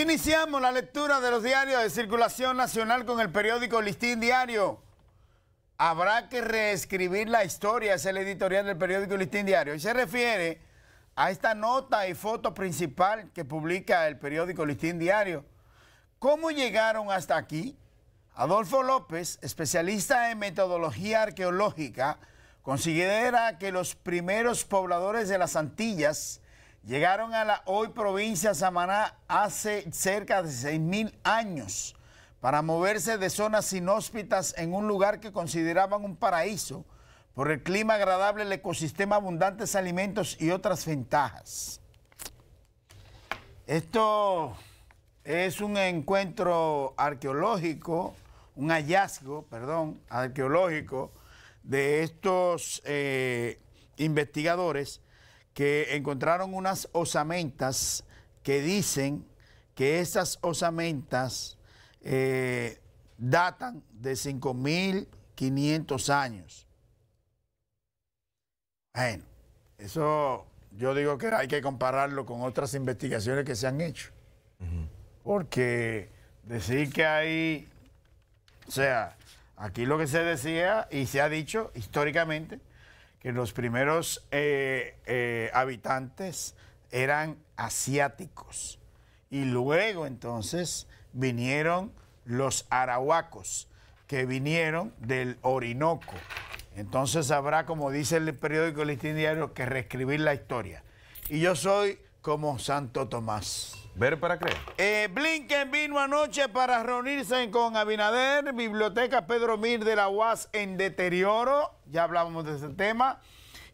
Iniciamos la lectura de los diarios de circulación nacional con el periódico Listín Diario. Habrá que reescribir la historia, es el editorial del periódico Listín Diario. Y se refiere a esta nota y foto principal que publica el periódico Listín Diario. ¿Cómo llegaron hasta aquí? Adolfo López, especialista en metodología arqueológica, considera que los primeros pobladores de las Antillas llegaron a la hoy provincia Samaná hace cerca de 6.000 años para moverse de zonas inhóspitas en un lugar que consideraban un paraíso por el clima agradable, el ecosistema, abundantes alimentos y otras ventajas. Esto es un encuentro arqueológico, un hallazgo, perdón, arqueológico de estos eh, investigadores que encontraron unas osamentas que dicen que esas osamentas eh, datan de 5.500 años. Bueno, eso yo digo que hay que compararlo con otras investigaciones que se han hecho. Porque decir que hay, o sea, aquí lo que se decía y se ha dicho históricamente que los primeros eh, eh, habitantes eran asiáticos. Y luego entonces vinieron los arahuacos, que vinieron del Orinoco. Entonces habrá, como dice el periódico Listín Diario, que reescribir la historia. Y yo soy como Santo Tomás. Ver para creer. Eh, Blinken vino anoche para reunirse con Abinader, Biblioteca Pedro Mir de la UAS en deterioro, ya hablábamos de ese tema.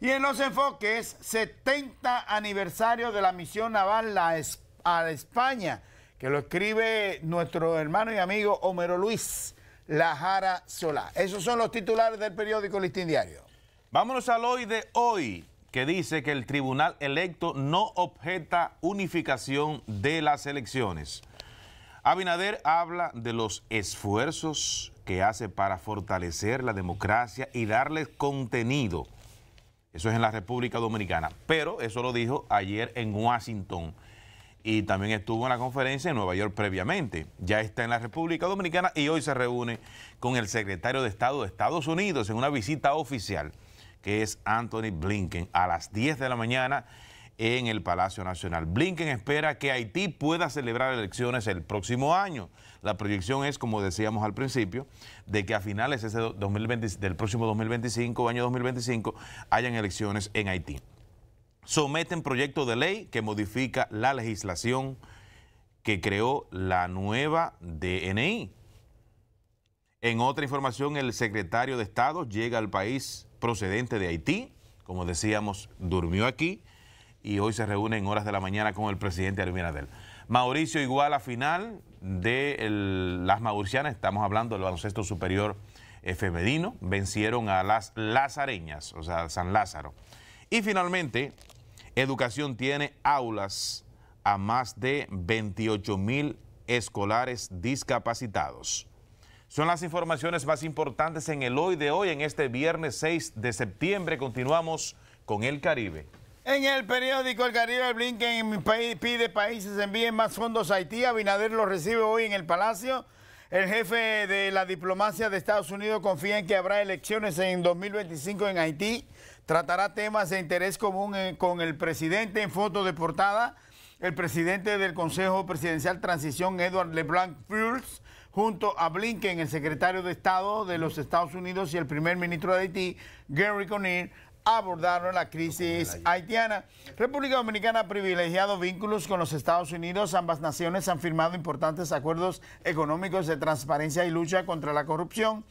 Y en los enfoques, 70 aniversario de la misión naval a España, que lo escribe nuestro hermano y amigo Homero Luis Lajara Solá. Esos son los titulares del periódico Listín Diario. Vámonos al hoy de hoy que dice que el tribunal electo no objeta unificación de las elecciones. Abinader habla de los esfuerzos que hace para fortalecer la democracia y darle contenido. Eso es en la República Dominicana. Pero eso lo dijo ayer en Washington. Y también estuvo en la conferencia en Nueva York previamente. Ya está en la República Dominicana y hoy se reúne con el secretario de Estado de Estados Unidos en una visita oficial es Anthony Blinken, a las 10 de la mañana en el Palacio Nacional. Blinken espera que Haití pueda celebrar elecciones el próximo año. La proyección es, como decíamos al principio, de que a finales del próximo 2025, año 2025, hayan elecciones en Haití. Someten proyecto de ley que modifica la legislación que creó la nueva DNI. En otra información, el secretario de Estado llega al país procedente de Haití, como decíamos, durmió aquí y hoy se reúne en horas de la mañana con el presidente Luis Miradel. Mauricio a final de las mauricianas, estamos hablando del baloncesto superior eh, femenino vencieron a las lazareñas, o sea, San Lázaro. Y finalmente, Educación tiene aulas a más de 28 mil escolares discapacitados. Son las informaciones más importantes en el hoy de hoy, en este viernes 6 de septiembre. Continuamos con el Caribe. En el periódico El Caribe, Blinken pide países envíen más fondos a Haití. Abinader lo recibe hoy en el Palacio. El jefe de la diplomacia de Estados Unidos confía en que habrá elecciones en 2025 en Haití. Tratará temas de interés común eh, con el presidente en foto de portada. El presidente del Consejo Presidencial Transición, Edward LeBlanc fuels junto a Blinken, el secretario de Estado de los Estados Unidos y el primer ministro de Haití, Gary Conner, abordaron la crisis haitiana. República Dominicana ha privilegiado vínculos con los Estados Unidos. Ambas naciones han firmado importantes acuerdos económicos de transparencia y lucha contra la corrupción.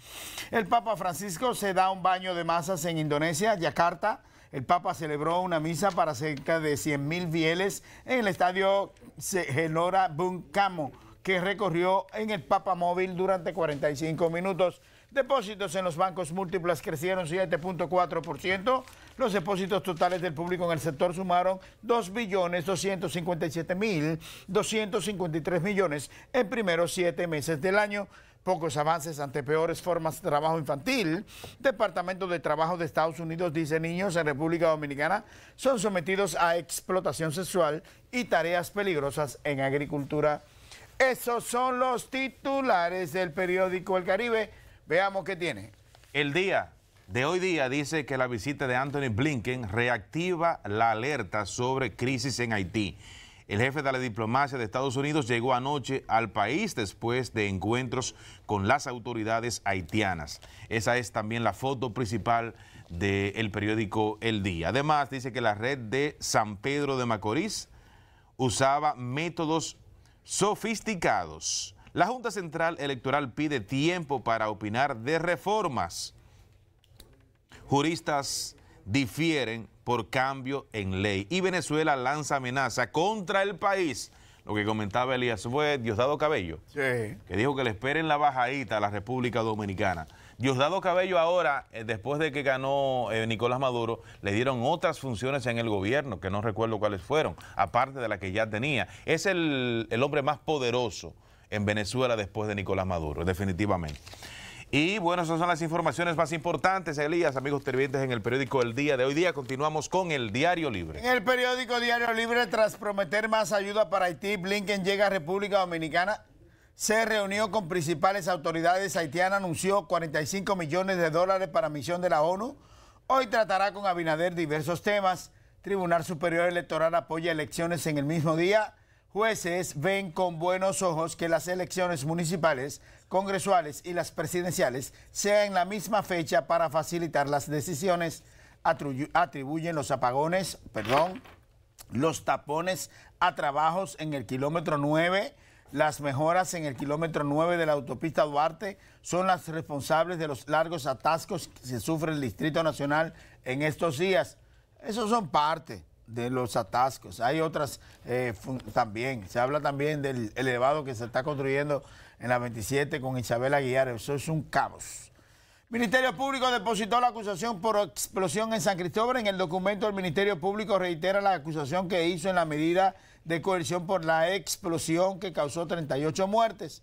El Papa Francisco se da un baño de masas en Indonesia, Yakarta. El Papa celebró una misa para cerca de 100.000 fieles en el estadio Gelora Bunkamo que recorrió en el Papa móvil durante 45 minutos. Depósitos en los bancos múltiples crecieron 7.4%. Los depósitos totales del público en el sector sumaron 2.257.253 millones en primeros siete meses del año. Pocos avances ante peores formas de trabajo infantil. Departamento de Trabajo de Estados Unidos dice niños en República Dominicana son sometidos a explotación sexual y tareas peligrosas en agricultura. Esos son los titulares del periódico El Caribe. Veamos qué tiene. El día de hoy día dice que la visita de Anthony Blinken reactiva la alerta sobre crisis en Haití. El jefe de la diplomacia de Estados Unidos llegó anoche al país después de encuentros con las autoridades haitianas. Esa es también la foto principal del periódico El Día. Además, dice que la red de San Pedro de Macorís usaba métodos sofisticados. La Junta Central Electoral pide tiempo para opinar de reformas. Juristas difieren por cambio en ley y Venezuela lanza amenaza contra el país. Lo que comentaba Elías fue Diosdado Cabello, que dijo que le esperen la bajadita a la República Dominicana. Diosdado Cabello ahora, eh, después de que ganó eh, Nicolás Maduro, le dieron otras funciones en el gobierno, que no recuerdo cuáles fueron, aparte de la que ya tenía. Es el, hombre más poderoso en Venezuela después de Nicolás Maduro, definitivamente. Y bueno, esas son las informaciones más importantes, Elías, amigos televidentes, en el periódico El Día de hoy día. Continuamos con el Diario Libre. En el periódico Diario Libre, tras prometer más ayuda para Haití, Blinken llega a República Dominicana se reunió con principales autoridades haitianas, anunció 45 millones de dólares para misión de la ONU. Hoy tratará con Abinader diversos temas. Tribunal Superior Electoral apoya elecciones en el mismo día. Jueces ven con buenos ojos que las elecciones municipales, congresuales y las presidenciales sean en la misma fecha para facilitar las decisiones. Atribuyen los apagones, perdón, los tapones a trabajos en el kilómetro 9 las mejoras en el kilómetro 9 de la autopista Duarte son las responsables de los largos atascos que se sufre el Distrito Nacional en estos días. Esos son parte de los atascos. Hay otras eh, también. Se habla también del elevado que se está construyendo en la 27 con Isabel Aguilar. Eso es un caos. Ministerio Público depositó la acusación por explosión en San Cristóbal. En el documento el Ministerio Público reitera la acusación que hizo en la medida de coerción por la explosión que causó 38 muertes.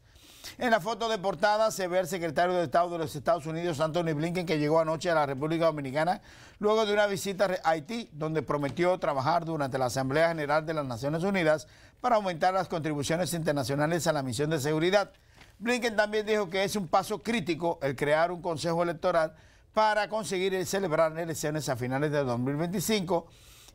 En la foto de portada se ve al secretario de Estado de los Estados Unidos, Anthony Blinken, que llegó anoche a la República Dominicana luego de una visita a Haití, donde prometió trabajar durante la Asamblea General de las Naciones Unidas para aumentar las contribuciones internacionales a la misión de seguridad. Blinken también dijo que es un paso crítico el crear un consejo electoral para conseguir celebrar elecciones a finales de 2025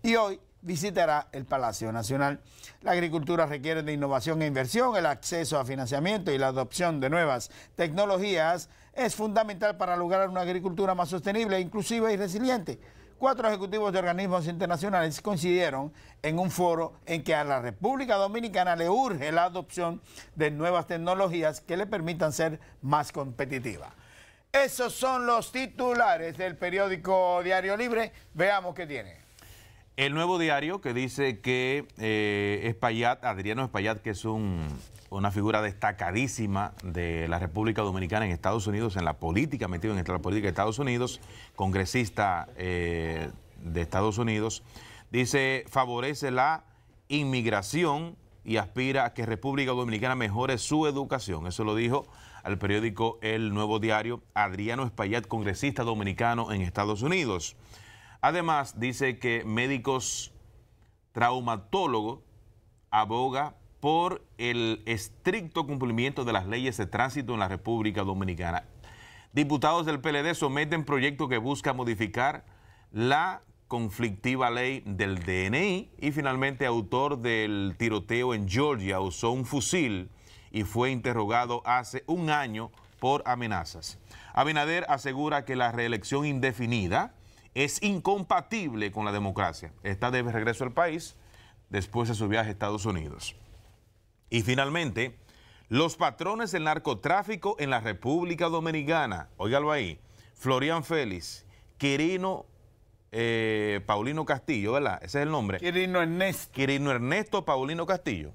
y hoy visitará el Palacio Nacional. La agricultura requiere de innovación e inversión, el acceso a financiamiento y la adopción de nuevas tecnologías es fundamental para lograr una agricultura más sostenible, inclusiva y resiliente. Cuatro ejecutivos de organismos internacionales coincidieron en un foro en que a la República Dominicana le urge la adopción de nuevas tecnologías que le permitan ser más competitiva. Esos son los titulares del periódico Diario Libre. Veamos qué tiene. El nuevo diario que dice que eh, Espaillat, Adriano Espaillat, que es una figura destacadísima de la República Dominicana en Estados Unidos, en la política, metido en la política de Estados Unidos, congresista eh, de Estados Unidos, dice favorece la inmigración y aspira a que República Dominicana mejore su educación. Eso lo dijo al periódico El Nuevo Diario Adriano Espaillat, congresista dominicano en Estados Unidos. Además, dice que médicos traumatólogos aboga por el estricto cumplimiento de las leyes de tránsito en la República Dominicana. Diputados del PLD someten proyecto que busca modificar la conflictiva ley del DNI y finalmente autor del tiroteo en Georgia usó un fusil y fue interrogado hace un año por amenazas. Abinader asegura que la reelección indefinida es incompatible con la democracia. Está de regreso al país después de su viaje a Estados Unidos. Y finalmente, los patrones del narcotráfico en la República Dominicana, óigalo ahí, Florian Félix, Quirino eh, Paulino Castillo, ¿verdad? Ese es el nombre. Quirino Ernesto. Quirino Ernesto Paulino Castillo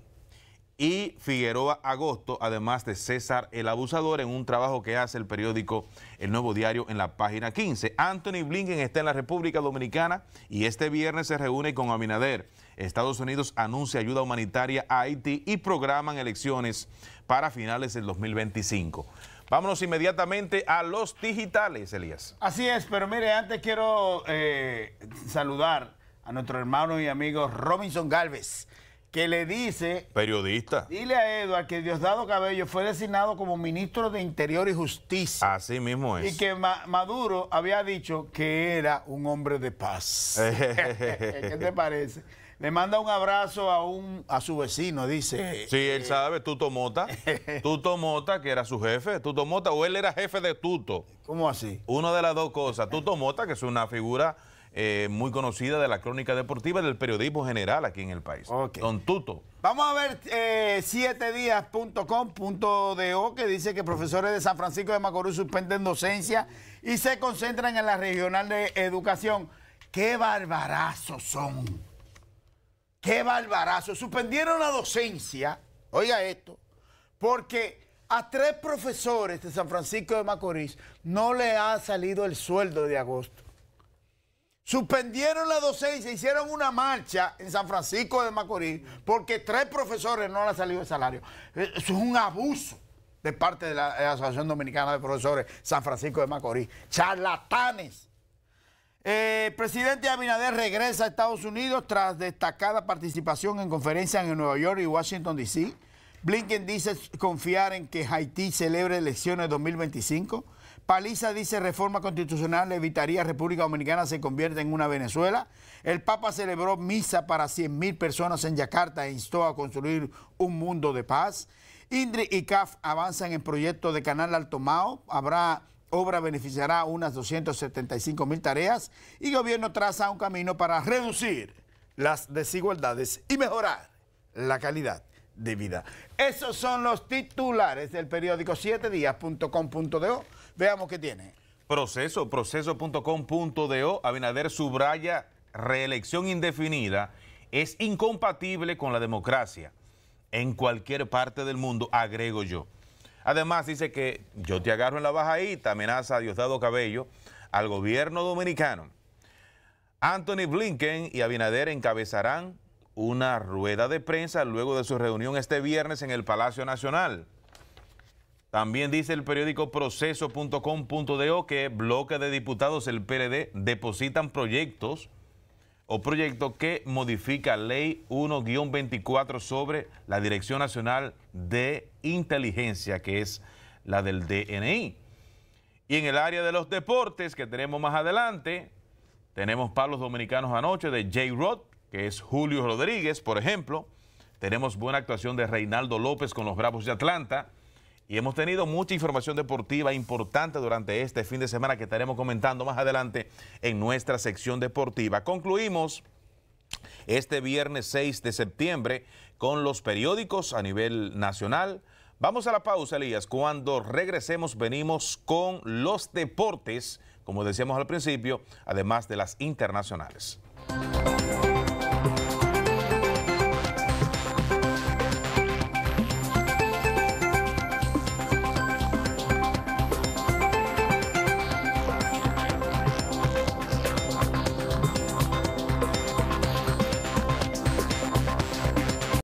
y Figueroa Agosto, además de César el Abusador, en un trabajo que hace el periódico El Nuevo Diario en la página 15. Anthony Blinken está en la República Dominicana y este viernes se reúne con Abinader. Estados Unidos anuncia ayuda humanitaria a Haití y programan elecciones para finales del 2025. Vámonos inmediatamente a los digitales, Elías. Así es, pero mire, antes quiero eh, saludar a nuestro hermano y amigo Robinson Galvez que le dice... Periodista. Dile a Eduard que Diosdado Cabello fue designado como ministro de Interior y Justicia. Así mismo es. Y que Maduro había dicho que era un hombre de paz. ¿Qué te parece? Le manda un abrazo a un a su vecino, dice. Sí, él eh, sabe, Tuto Mota. Tuto Mota, que era su jefe. Tuto Mota, o él era jefe de Tuto. ¿Cómo así? Una de las dos cosas. Tuto Mota, que es una figura eh, muy conocida de la crónica deportiva del periodismo general aquí en el país. con Don Tuto. Vamos a ver eh, 7días.com.do que dice que profesores de San Francisco de Macorís suspenden docencia y se concentran en la regional de educación. ¡Qué barbarazos son! ¡Qué barbarazos! Suspendieron la docencia, oiga esto, porque a tres profesores de San Francisco de Macorís no le ha salido el sueldo de agosto. Suspendieron la docencia, hicieron una marcha en San Francisco de Macorís porque tres profesores no le han salido de salario. Eh, eso es un abuso de parte de la, Asociación Dominicana de Profesores San Francisco de Macorís. Charlatanes. Eh, presidente Abinader regresa a Estados Unidos tras destacada participación en conferencias en Nueva York y Washington, D.C. Blinken dice confiar en que Haití celebre elecciones 2025. Paliza dice reforma constitucional evitaría República Dominicana se convierta en una Venezuela. El Papa celebró misa para 100.000 personas en Yakarta e instó a construir un mundo de paz. Indri y CAF avanzan en proyecto de Canal Alto Mao. Habrá obra beneficiará unas 275 mil tareas y gobierno traza un camino para reducir las desigualdades y mejorar la calidad de vida. Esos son los titulares del periódico 7días.com.do. Veamos qué tiene. Proceso, proceso.com.do, Abinader subraya reelección indefinida es incompatible con la democracia en cualquier parte del mundo, agrego yo. Además dice que yo te agarro en la bajadita, amenaza a Diosdado Cabello al gobierno dominicano. Anthony Blinken y Abinader encabezarán una rueda de prensa luego de su reunión este viernes en el Palacio Nacional. También dice el periódico proceso.com.do que bloque de diputados el PRD depositan proyectos o proyecto que modifica ley 1-24 sobre la Dirección Nacional de Inteligencia, que es la del DNI. Y en el área de los deportes que tenemos más adelante, tenemos palos dominicanos anoche de Jay Roth, que es Julio Rodríguez, por ejemplo. Tenemos buena actuación de Reinaldo López con los Bravos de Atlanta. Y hemos tenido mucha información deportiva importante durante este fin de semana que estaremos comentando más adelante en nuestra sección deportiva. Concluimos este viernes 6 de septiembre con los periódicos a nivel nacional. Vamos a la pausa, Elías. Cuando regresemos venimos con los deportes, como decíamos al principio, además de las internacionales.